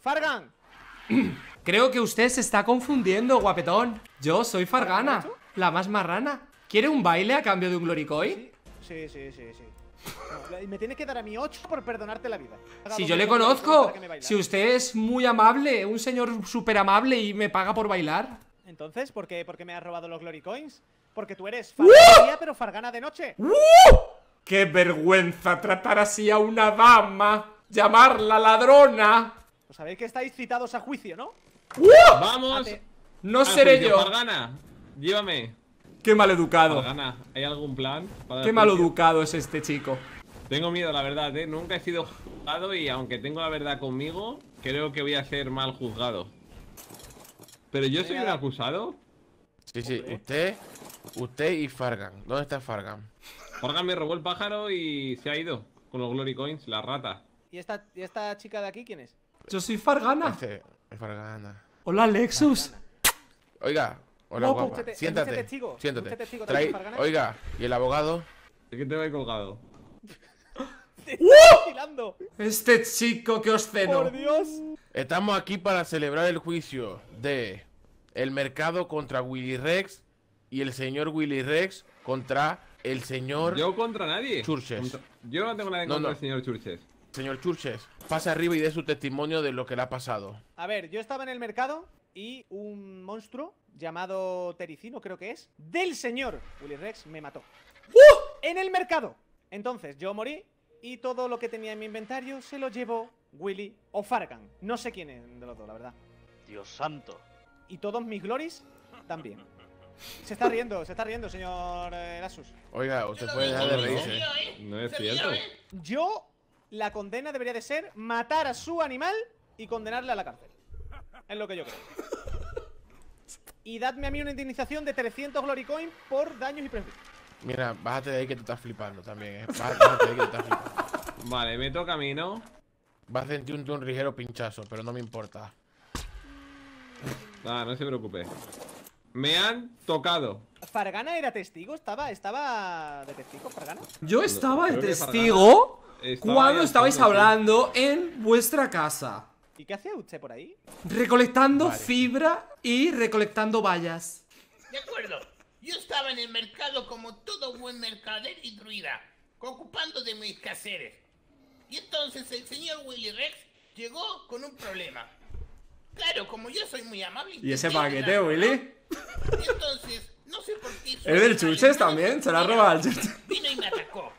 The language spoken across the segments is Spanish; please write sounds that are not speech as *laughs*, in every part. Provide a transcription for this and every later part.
Fargan. *clears throat* Creo que usted se está confundiendo, guapetón. Yo soy Fargana, la más marrana. ¿Quiere un baile a cambio de un coin? Sí, sí, sí, sí. me tiene que dar a mi 8 por perdonarte la vida. Si yo le conozco, si usted es muy amable, un señor súper amable y me paga por bailar. Entonces, ¿por qué, me ha robado los glory coins? Porque tú eres fargana pero fargana de noche. ¡Qué vergüenza tratar así a una dama! ¡Llamarla ladrona! sabéis pues que estáis citados a juicio, ¿no? ¡Vamos! No seré yo. Morgana, llévame. Qué maleducado. Morgana, ¿hay algún plan? Qué Qué maleducado es este chico. Tengo miedo, la verdad, ¿eh? Nunca he sido juzgado y aunque tengo la verdad conmigo, creo que voy a ser mal juzgado. ¿Pero yo soy el acusado? Sí, sí, usted, usted y Fargan. ¿Dónde está Fargan? Fargan me robó el pájaro y se ha ido con los Glory Coins, la rata. y esta chica de aquí quién es? Yo soy Fargana. Hola, Lexus. Oiga, hola, siéntate. siéntate. Trae, oiga, ¿y el abogado? ¿De qué te va colgado? *laughs* ¡Uh! Este chico que os Por Dios. Estamos aquí para celebrar el juicio de el mercado contra Willy Rex y el señor Willy Rex contra el señor. Yo contra nadie. Churches. Yo no tengo nada en contra El señor Churches. Señor Churches, pase arriba y dé su testimonio de lo que le ha pasado. A ver, yo estaba en el mercado y un monstruo llamado Tericino, creo que es, del señor Willy Rex me mató. ¡Uh! En el mercado. Entonces yo morí y todo lo que tenía en mi inventario se lo llevó Willy o Fargan. No sé quién es de los dos, la verdad. Dios santo. Y todos mis glories también. Se está riendo, se está riendo, señor eh, Asus. Oiga, usted puede ya de reírse. Eh. No es cierto. Yo la condena debería de ser matar a su animal y condenarle a la cárcel. Es lo que yo creo. Y dadme a mí una indemnización de 300 Glory Coin por daños y prejuicios. Mira, bájate de ahí que te estás flipando también, Bájate de ahí que te estás flipando. Vale, me toca a mí, ¿no? Vas a sentir un, un ligero pinchazo, pero no me importa. Nada, ah, no se preocupe. Me han tocado. ¿Fargana era testigo? ¿Estaba, estaba de testigo Fargana? ¿Yo estaba de testigo? cuando estabais hablando en vuestra casa. ¿Y qué hacía usted por ahí? Recolectando fibra y recolectando vallas. De acuerdo. Yo estaba en el mercado como todo buen mercader y druida, ocupando de mis caseres Y entonces el señor Willy Rex llegó con un problema. Claro, como yo soy muy amable. ¿Y ese paquete, Willy? entonces, no sé por qué. ¿Es del chuches también? ¿Se la robado al chuches? Vino y me atacó.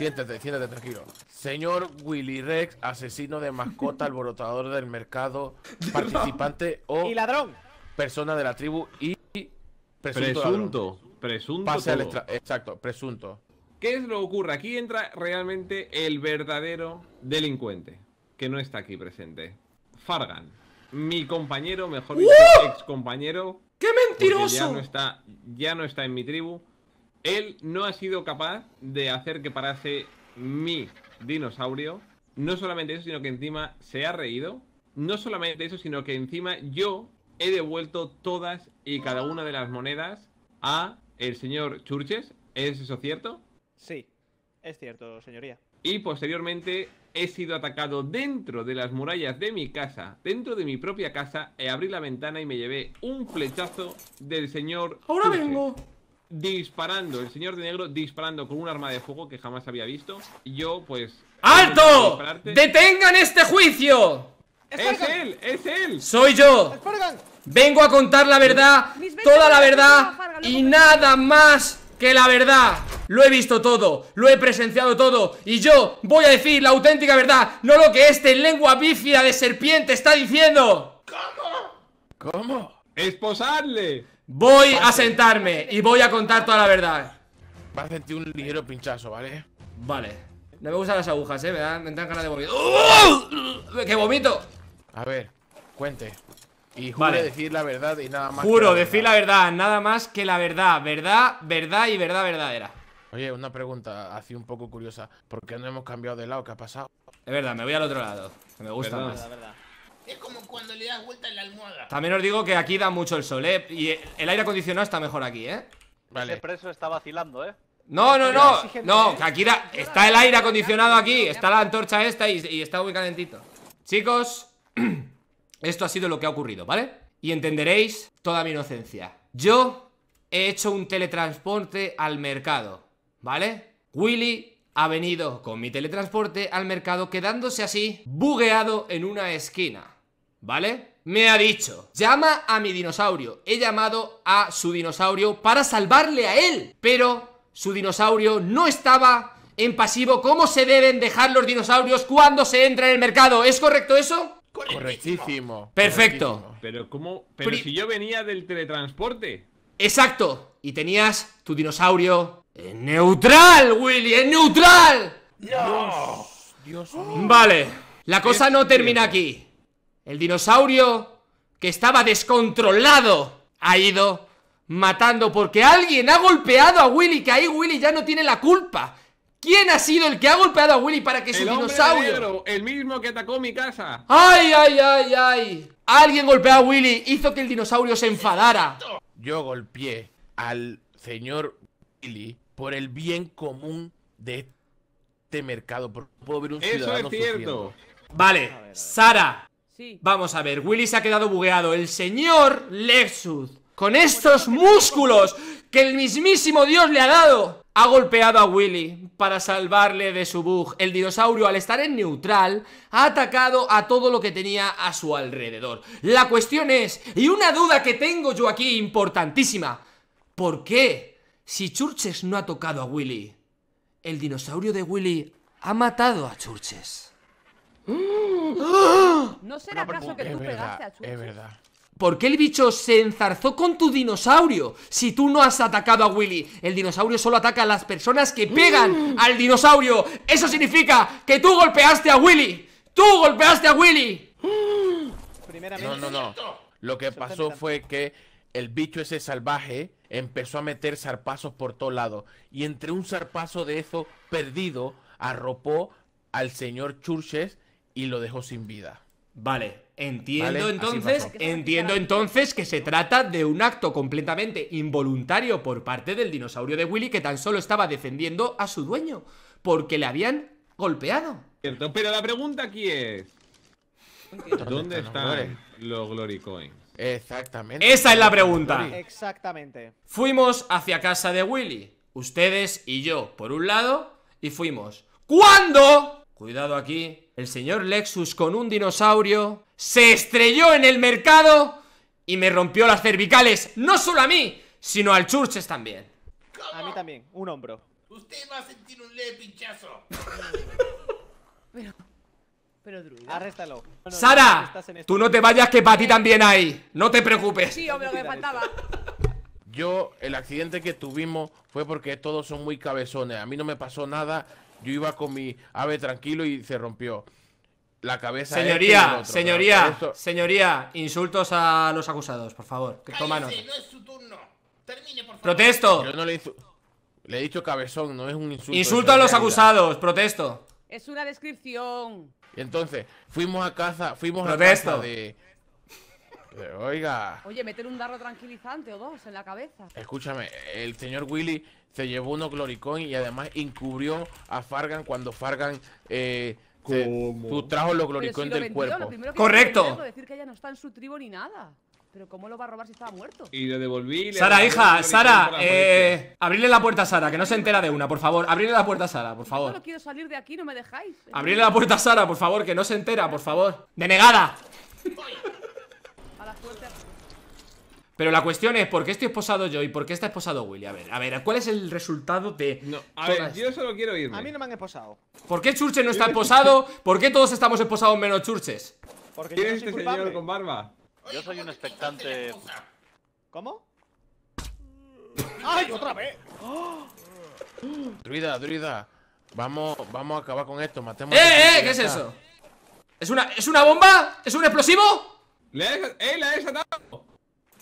Siéntate, siéntate tranquilo. Señor Willy Rex, asesino de mascota, alborotador del mercado, *laughs* participante o. Y ladrón. Persona de la tribu y. Presunto. Presunto. Pase Exacto, presunto. ¿Qué es lo que ocurre? Aquí entra realmente el verdadero delincuente, que no está aquí presente. Fargan. Mi compañero, mejor dicho, ex compañero. ¡Qué mentiroso! no, está, ya no está en mi tribu. Él no ha sido capaz de hacer que parase mi dinosaurio. No solamente eso, sino que encima se ha reído. No solamente eso, sino que encima yo he devuelto todas y cada una de las monedas a el señor Churches. ¿Es eso cierto? Sí, es cierto, señoría. Y posteriormente he sido atacado dentro de las murallas de mi casa, dentro de mi propia casa, he abrí la ventana y me llevé un flechazo del señor... ¡Ahora vengo! disparando, el señor de negro disparando con un arma de fuego que jamás había visto. Yo, pues... ¡Alto! ¡Detengan este juicio! ¡Es él! ¡Es él! ¡Soy yo! Vengo a contar la verdad, toda la verdad y nada más que la verdad. Lo he visto todo, lo he presenciado todo y yo voy a decir la auténtica verdad, no lo que este lengua bífida de serpiente está diciendo. ¿Cómo? ¿Cómo? ¡Esposarle! Voy a sentarme y voy a contar toda la verdad. Va a sentir un ligero pinchazo, ¿vale? Vale. No me gustan las agujas, ¿eh? Me dan, ganas de vomito. ¡Uuuuh! ¡Qué vomito! A ver, cuente. Y juro decir la verdad y nada más. Juro decir la verdad, nada más que la verdad. Verdad, verdad y verdad verdadera. Oye, una pregunta así un poco curiosa. ¿Por qué no hemos cambiado de lado? ¿Qué ha pasado? Es verdad, me voy al otro lado. me gusta más. Verdad, es como cuando le das vuelta en la almohada. También os digo que aquí da mucho el sol, ¿eh? Y el aire acondicionado está mejor aquí, ¿eh? Vale. Ese preso está vacilando, ¿eh? No, no, no. No, que aquí está el aire acondicionado aquí. Está la antorcha esta y está muy calentito. Chicos, *clears throat* esto ha sido lo que ha ocurrido, ¿vale? Y entenderéis toda mi inocencia. Yo he hecho un teletransporte al mercado, ¿vale? Willy ha venido con mi teletransporte al mercado quedándose así bugueado en una esquina. ¿vale? Me ha dicho, llama a mi dinosaurio. He llamado a su dinosaurio para salvarle a él. Pero su dinosaurio no estaba en pasivo. ¿Cómo se deben dejar los dinosaurios cuando se entra en el mercado? ¿Es correcto eso? Correctísimo. Perfecto. Pero ¿cómo? Pero si yo venía del teletransporte. Exacto. Y tenías tu dinosaurio en neutral, Willy, en neutral. Dios, Dios mío. Vale. La cosa no termina aquí. El dinosaurio que estaba descontrolado ha ido matando porque alguien ha golpeado a Willy, que ahí Willy ya no tiene la culpa. ¿Quién ha sido el que ha golpeado a Willy para que el dinosaurio? el mismo que atacó mi casa. ¡Ay, ay, ay, ay! Alguien golpeó a Willy, hizo que el dinosaurio se enfadara. Yo golpeé al señor Willy por el bien común de este mercado. Puedo ver un Eso es cierto. Vale, Sara, Vamos a ver, Willy se ha quedado bugueado. El señor Lexus, con estos músculos que el mismísimo Dios le ha dado, ha golpeado a Willy para salvarle de su bug. El dinosaurio, al estar en neutral, ha atacado a todo lo que tenía a su alrededor. La cuestión es, y una duda que tengo yo aquí importantísima, ¿por qué, si Churches no ha tocado a Willy, el dinosaurio de Willy ha matado a Churches? Mm. ¿No será acaso que tú pegaste a Churches. Es verdad. ¿Por qué el bicho se enzarzó con tu dinosaurio? Si tú no has atacado a Willy, el dinosaurio solo ataca a las personas que pegan mm. al dinosaurio. Eso significa que tú golpeaste a Willy. ¡Tú golpeaste a Willy! No, no, no. Lo que pasó fue que el bicho ese salvaje empezó a meter zarpazos por todos lados. Y entre un zarpazo de eso perdido, arropó al señor Churches y lo dejó sin vida. Vale, entiendo entonces, entiendo entonces que se trata de un acto completamente involuntario por parte del dinosaurio de Willy que tan solo estaba defendiendo a su dueño porque le habían golpeado. Cierto, pero la pregunta aquí es ¿Dónde están los Glory Coins? Exactamente. Esa es la pregunta. Exactamente. Fuimos hacia casa de Willy, ustedes y yo, por un lado, y fuimos. ¿Cuándo? Cuidado aquí. El señor Lexus con un dinosaurio se estrelló en el mercado y me rompió las cervicales, no solo a mí, sino al Churches también. A mí también, un hombro. Usted va a sentir un leve pinchazo. pero, pero arréstalo. Sara, tú no te vayas que para ti eh. también hay. No te preocupes. Sí, hombre, lo que me faltaba. Yo, el accidente que tuvimos fue porque todos son muy cabezones. A mí no me pasó nada yo iba con mi ave tranquilo y se rompió la cabeza. Este señoría, señoría, señoría, insultos a los acusados, por favor. Que toma No es su turno. Termine, por favor. Protesto. no le, le, he dicho cabezón, no es un insulto. Insulto a los acusados, protesto. Es una descripción. Y entonces, fuimos a casa, fuimos protesto. Eh, oiga. Oye, meter un darro tranquilizante o dos en la cabeza. Escúchame, el señor Willy se llevó uno cloricón y además encubrió a Fargan cuando Fargan eh, se sustrajo los del cuerpo. Correcto. nada. Pero ¿cómo lo va a robar si estaba muerto? Y le devolví... Sara, hija, Sara, eh, abrirle la puerta a Sara, que no se entera de una, por favor. Abrirle la puerta a Sara, por favor. Yo no quiero salir de aquí, no me dejáis. Abrirle la puerta a Sara, por favor, que no se entera, por favor. ¡Denegada! *laughs* Pero la cuestión es, ¿por qué estoy esposado yo y por qué está esposado Willy? A ver, a ver, ¿cuál es el resultado de...? No, a ver, yo solo quiero irme. A mí no me han esposado. ¿Por qué Churches no está esposado? ¿Por qué todos estamos esposados menos Churches? Porque ¿Quién es este señor con barba? Yo soy un expectante... ¿Cómo? ¡Ay, otra vez! Druida, druida. Vamos, vamos a acabar con esto, matemos... ¡Eh, eh! ¿Qué es eso? ¿Es una, ¿Es una bomba? ¿Es un explosivo? ¿Le ¡eh,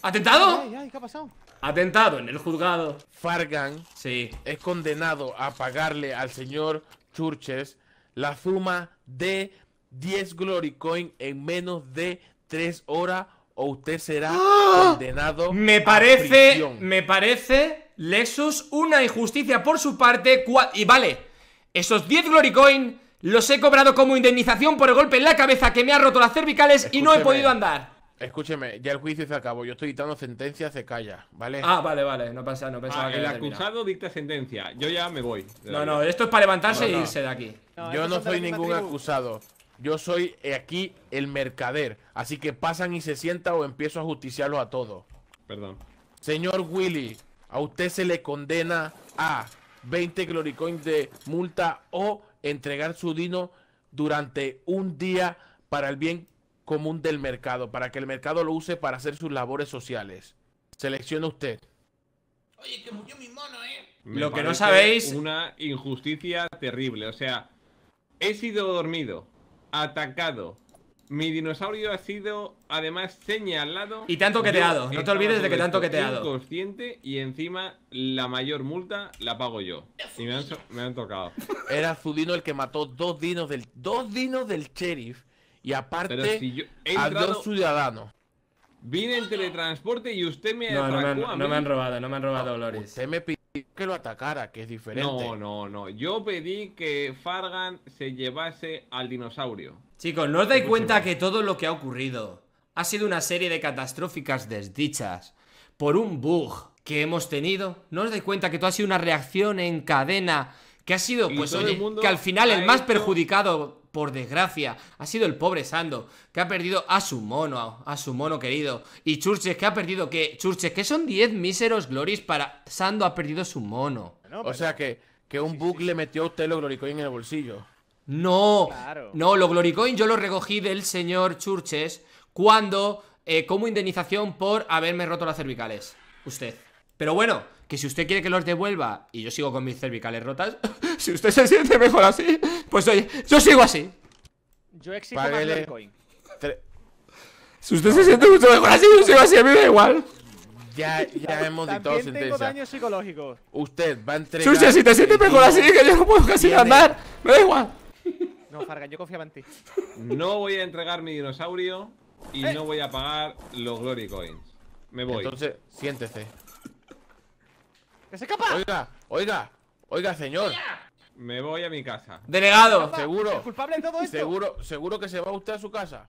¿Atentado? ¿Qué ha pasado? Atentado en el juzgado. Fargan sí. es condenado a pagarle al señor Churches la suma de 10 Glory Coin en menos de 3 horas o usted será ¡Ah! condenado. Me parece, me parece, Lexus, una injusticia por su parte. Y vale, esos 10 Glory Coin los he cobrado como indemnización por el golpe en la cabeza que me ha roto las cervicales y no he podido andar. Escúcheme, ya el juicio se acabó. Yo estoy dictando sentencia, se calla, ¿vale? Ah, vale, vale. No pasa, no pensaba ah, El acusado dicta sentencia. Yo ya me voy. No, no, esto es para levantarse y e irse de aquí. Yo no soy ningún acusado. Yo soy eh, aquí el mercader. Así que pasan y se sienta o empiezo a justiciarlos a todos. Perdón. Señor Willy, a usted se le condena a 20 Gloricoins de multa o entregar su dino durante un día para el bien común del mercado, para que el mercado lo use para hacer sus labores sociales. Selecciona usted. Oye, que murió mi mono, ¿eh? lo que no sabéis... Una injusticia terrible, o sea, he sido dormido, atacado, mi dinosaurio ha sido además señalado. Y te han toqueteado. No te olvides de que te han toqueteado. Inconsciente y encima la mayor multa la pago yo. Y me han, tocado. Era Zudino el que mató dos dinos del. Dos dinos del sheriff. Y aparte a dos ciudadanos. Vine en teletransporte y usted me no, no, no me han robado, no me han robado, Loris. Usted me pidió que lo atacara, que es diferente. No, no, no. Yo pedí que Fargan se llevase al dinosaurio. Chicos, ¿no os dais cuenta que todo lo que ha ocurrido ha sido una serie de catastróficas desdichas por un bug que hemos tenido? ¿No os dais cuenta que todo ha sido una reacción en cadena? Que ha sido, pues oye, que al final el más perjudicado, por desgracia, ha sido el pobre Sando, que ha perdido a su mono, a su mono querido. Y Churches, que ha perdido, que Churches, que son 10 míseros glories para Sando ha perdido su mono. O sea que, que un bug le metió a usted lo en el bolsillo. No, no, lo Glory yo los recogí del señor Churches cuando, eh, como indemnización por haberme roto las cervicales. Usted. Pero bueno, que si usted quiere que los devuelva y yo sigo con mis cervicales rotas, *laughs* si usted se siente mejor así, pues oye, yo sigo así. Yo exijo Páguele. más Glory Coin. Si usted se siente mucho mejor así, yo sigo así, a mí me da igual. Ya, ya hemos dictado También tengo daños psicológicos. Usted va a entregar. Churches, si te sientes mejor así, que yo no puedo casi andar, me da igual no, Fargan, yo confiaba en ti. No voy a entregar mi dinosaurio y eh. no voy a pagar los Glory Coins. Me voy. Entonces, siéntese. ¡Que se escapa! Oiga, oiga, oiga, señor. Me voy a mi casa. Delegado, seguro. culpable en todo esto? Seguro, seguro que se va usted a su casa.